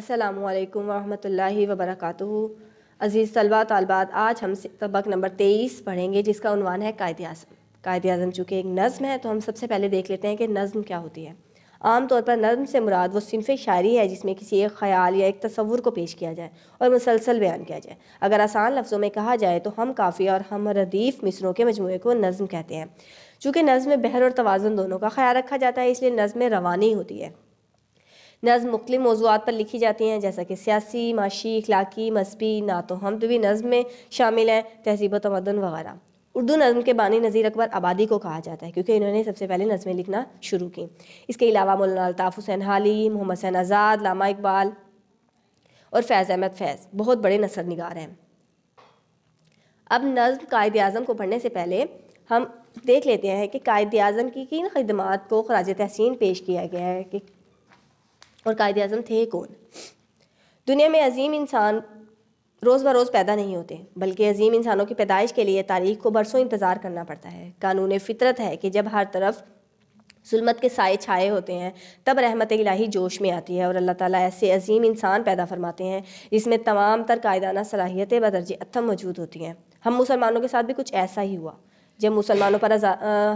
अस्सलाम वालेकुम रहमतुल्लाहि व अज़ीज़ तलबा तलबात आज हम सबक नंबर तेईस पढ़ेंगे जिसका उनवान है कायद अजम कायद अजम चूँकि एक नज़म है तो हम सबसे पहले देख लेते हैं कि नज़म क्या होती है आम तौर पर नज़म से मुराद वो सिनफ शायरी है जिसमें किसी एक ख्याल या एक तस्वुर को पेश किया जाए और मुसलसल बयान किया जाए अगर आसान लफ्ज़ों में कहा जाए तो हम काफ़ी और हम रदीफ़ मिसरों के मजमू को नज़म कहते हैं चूँकि नज़म में बहर और तोज़न दोनों का ख्याल रखा जाता है इसलिए नज़म रवानी होती है नज़म मुख्तु मौजूद पर लिखी जाती हैं जैसा कि सियासी माशी इखलाकी मजहबी नातो हम भी नज़म में शामिल हैं तहजीब तमदन वगैरह उर्दू नज़म के बानी नज़ीर अकबर आबादी को कहा जाता है क्योंकि इन्होंने सबसे पहले नज़में लिखना शुरू की इसके अलावा मौलाना अलताफ़ हुसैन हाली मोहम्मद हसैन आज़ाद लामा इकबाल और फैज़ अहमद फैज़ बहुत बड़े नसर नगार हैं अब नज़म कायद अजम को पढ़ने से पहले हम देख लेते हैं कि कायद अजम की किन खदमात को खराज तहसिन पेश किया गया है कि और कायद अजम थे कौन दुनिया में अजीम इंसान रोज़ बरोज़ पैदा नहीं होते बल्कि अजीम इंसानों की पैदाइश के लिए तारीख को बरसों इंतज़ार करना पड़ता है कानून फितरत है कि जब हर तरफ जुलमत के साए छाए होते हैं तब रहमत इलाही जोश में आती है और अल्लाह ताला ऐसे अजीम इंसान पैदा फरमाते हैं जिसमें तमाम तर कायदाना सलाहियतें बदरजे अथम मौजूद होती हैं हम मुसलमानों के साथ भी कुछ ऐसा ही हुआ जब मुसलमानों पर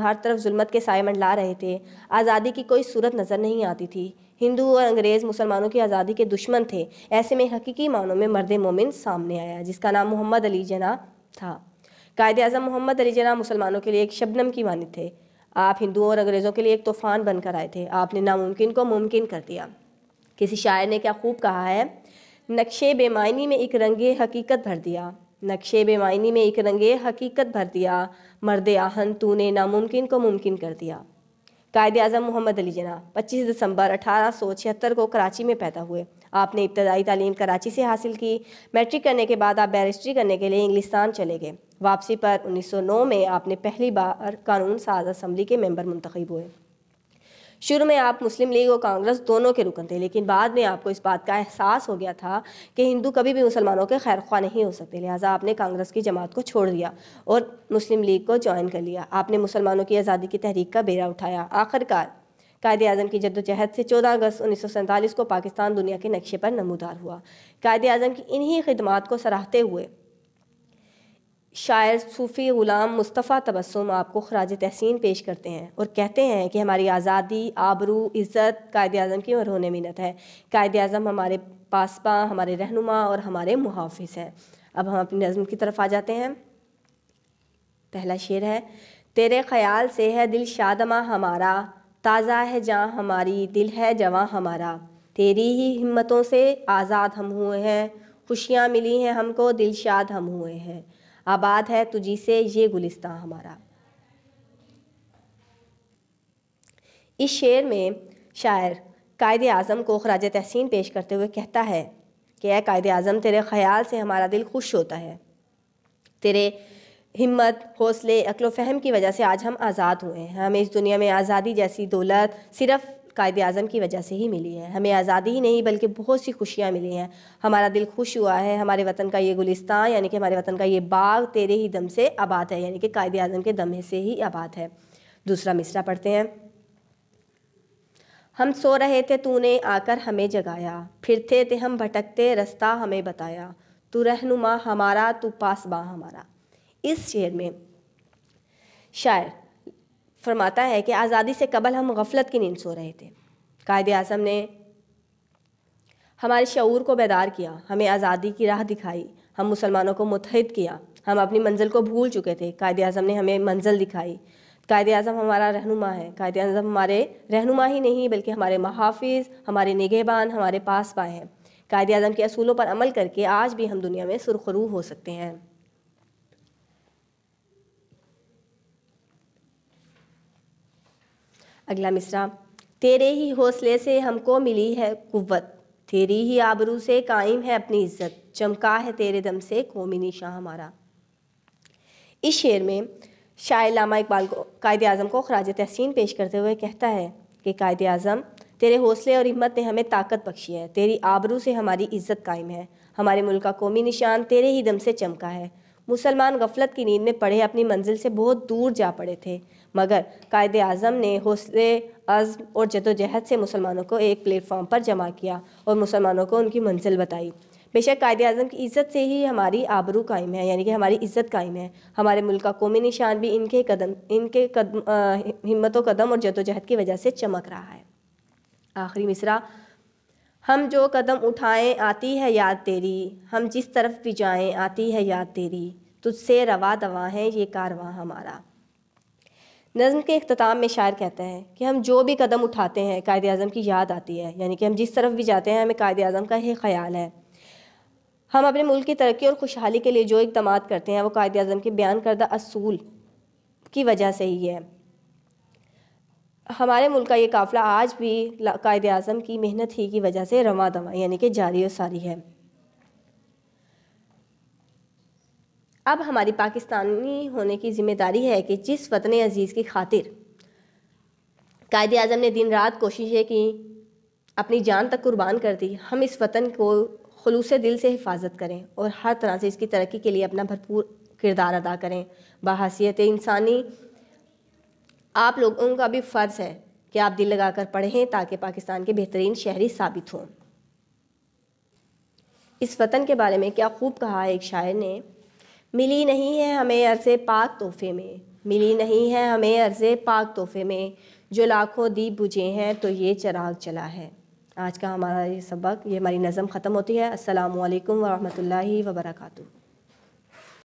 हर तरफ जुल्मत के साय मंडला रहे थे आज़ादी की कोई सूरत नज़र नहीं आती थी हिंदू और अंग्रेज़ मुसलमानों की आज़ादी के दुश्मन थे ऐसे में हकीकी मानों में मर्द मोमिन सामने आया जिसका नाम मोहम्मद अली जना था कायद अजम मोहम्मद अली जना मुसलमानों के लिए एक शबनम की मानी थे आप हिंदुओं और अंग्रेज़ों के लिए एक तूफ़ान बनकर आए थे आपने नामुमकिन को मुमकिन कर दिया किसी शायर ने क्या खूब कहा है नक्शे बेमानी में एक रंगे हकीकत भर दिया नक्शे बेमायनी में एक रंगे हकीकत भर दिया मर्द आहन तू ने नामुमकिन को मुमकिन कर दिया कायद अजम मोहम्मद अली जना 25 दिसंबर अठारह को कराची में पैदा हुए आपने इब्तदाई तालीम कराची से हासिल की मैट्रिक करने के बाद आप बैरिस्ट्री करने के लिए इंग्लिस्तान चले गए वापसी पर 1909 में आपने पहली बार कानून साज असम्बली के मेंबर मुंतखब हुए शुरू में आप मुस्लिम लीग और कांग्रेस दोनों के रुकन थे लेकिन बाद में आपको इस बात का एहसास हो गया था कि हिंदू कभी भी मुसलमानों के खैर ख्वा नहीं हो सकते लिहाजा आपने कांग्रेस की जमात को छोड़ दिया और मुस्लिम लीग को ज्वाइन कर लिया आपने मुसलमानों की आज़ादी की तहरीक का बेरा उठाया आखिरकार कायद अजम की जद्दोजहद से चौदह अगस्त उन्नीस सौ सैंतालीस को पाकिस्तान दुनिया के नक्शे पर नमूदार हुआ कायद अजम की इन्हीं खदमात को सराहते हुए शायर सूफ़ी ग़ुलाम मुस्तफ़ा तबस्सुम आपको खराज तहसीन पेश करते हैं और कहते हैं कि हमारी आज़ादी आबरू इज़्ज़त कायद अज़म की होने मिनत है कायद अज़म हमारे पासपा हमारे रहनुमा और हमारे मुहाफ़ हैं अब हम अपनी नज़म की तरफ आ जाते हैं पहला शेर है तेरे ख्याल से है दिल शादमा हमारा ताज़ा है जहाँ हमारी दिल है जवां हमारा तेरी ही हिम्मतों से आज़ाद हम हुए हैं खुशियाँ मिली हैं हमको दिल शाद हम हुए हैं आबाद है तुझी से ये गुलिस्तान हमारा इस शेर में शायर कायद आज़म को खराज तहसीन पेश करते हुए कहता है कि अः कायद आज़म तेरे ख्याल से हमारा दिल खुश होता है तेरे हिम्मत हौसले अकलो फहम की वजह से आज हम आज़ाद हुए हैं हमें इस दुनिया में आज़ादी जैसी दौलत सिर्फ़ कायद अज़म की वजह से ही मिली है हमें आज़ादी ही नहीं बल्कि बहुत सी खुशियाँ मिली हैं हमारा दिल खुश हुआ है हमारे वतन का ये गुलिस्तान यानी कि हमारे वतन का ये बाग तेरे ही दम से आबाद है यानी कि कायद अज़म के दम से ही आबाद है दूसरा मिसरा पढ़ते हैं हम सो रहे थे तूने आकर हमें जगाया फिरते थे हम भटकते रास्ता हमें बताया तू रहनुमा हमारा तू पासबा हमारा इस शेर में शायर फरमाता है कि आज़ादी से कबल हम गफलत की नींद सो रहे थे कायद अजम ने हमारे शूर को बेदार किया हमें आज़ादी की राह दिखाई हम मुसलमानों को मुतहद किया हम अपनी मंजिल को भूल चुके थे कायद अजम ने हमें मंजिल दिखाई कायद अजम हमारा रहनुमा है कायद अजम हमारे रहनुमा ही नहीं बल्कि हमारे महाफिज हमारे निगहबान हमारे पास पाए हैं कायद अजम के असूलों पर अमल करके आज भी हम दुनिया में सुरखरू हो सकते हैं अगला मिसरा तेरे ही हौसले से हमको मिली है कुवत तेरी ही आबरू से कायम है अपनी इज्जत चमका है तेरे दम से कौमी निशा हमारा इस शेर में शायर लामा इकबाल को कायद अज़म को खराज तहसीन पेश करते हुए कहता है कि कायद अज़म तेरे हौसले और हिम्मत ने हमें ताकत बख्शी है तेरी आबरू से हमारी इज्जत कायम है हमारे मुल्क का कौमी निशान तेरे ही दम से चमका है मुसलमान गफलत की नींद में पड़े अपनी मंजिल से बहुत दूर जा पड़े थे मगर कायद अज़म ने हौसले अज़म और जदोजहद से मुसलमानों को एक प्लेटफॉर्म पर जमा किया और मुसलमानों को उनकी मंजिल बताई बेशक कायद अजम की इज़्ज़त से ही हमारी आबरू कायम है यानी कि हमारी इज़्ज़त कायम है हमारे मुल्क का कौमी निशान भी इनके कदम इनके कदम हिम्मत कदम और जदोजहद की वजह से चमक रहा है आखिरी मिसरा हम जो कदम उठाएं आती है याद तेरी हम जिस तरफ भी जाएं आती है याद तेरी तुझसे रवा दवा है ये कारवा हमारा नज़म के अख्ताम में शायर कहता है कि हम जो भी कदम उठाते हैं कायद अज़म की याद आती है यानी कि हम जिस तरफ भी जाते हैं हमें कायद अज़म का ही ख्याल है हम अपने मुल्क की तरक्की और खुशहाली के लिए जो इकदाम करते हैं वो कायद अज़म के बयान करदा असूल की वजह से ही है हमारे मुल्क का ये काफ़िला आज भी कायद अज़म की मेहनत ही की वजह से रवा दवा यानी कि जारी और सारी है अब हमारी पाकिस्तानी होने की जिम्मेदारी है कि जिस वतन अजीज़ की खातिर कायद अजम ने दिन रात कोशिशें की अपनी जान तक कुर्बान कर दी हम इस वतन को खलूस दिल से हिफाजत करें और हर तरह से इसकी तरक्की के लिए अपना भरपूर किरदार अदा करें बाहसीत इंसानी आप लोगों का भी फ़र्ज़ है कि आप दिल लगाकर पढ़ें ताकि पाकिस्तान के बेहतरीन शहरी साबित हों इस वतन के बारे में क्या खूब कहा है एक शायर ने मिली नहीं है हमें अर्ज़ पाक तोहफे में मिली नहीं है हमें अर्ज़ पाक तोहफे में जो लाखों दीप बुझे हैं तो ये चराग चला है आज का हमारा ये सबक ये हमारी नज़म ख़त्म होती है असलकम वरहमल वर्का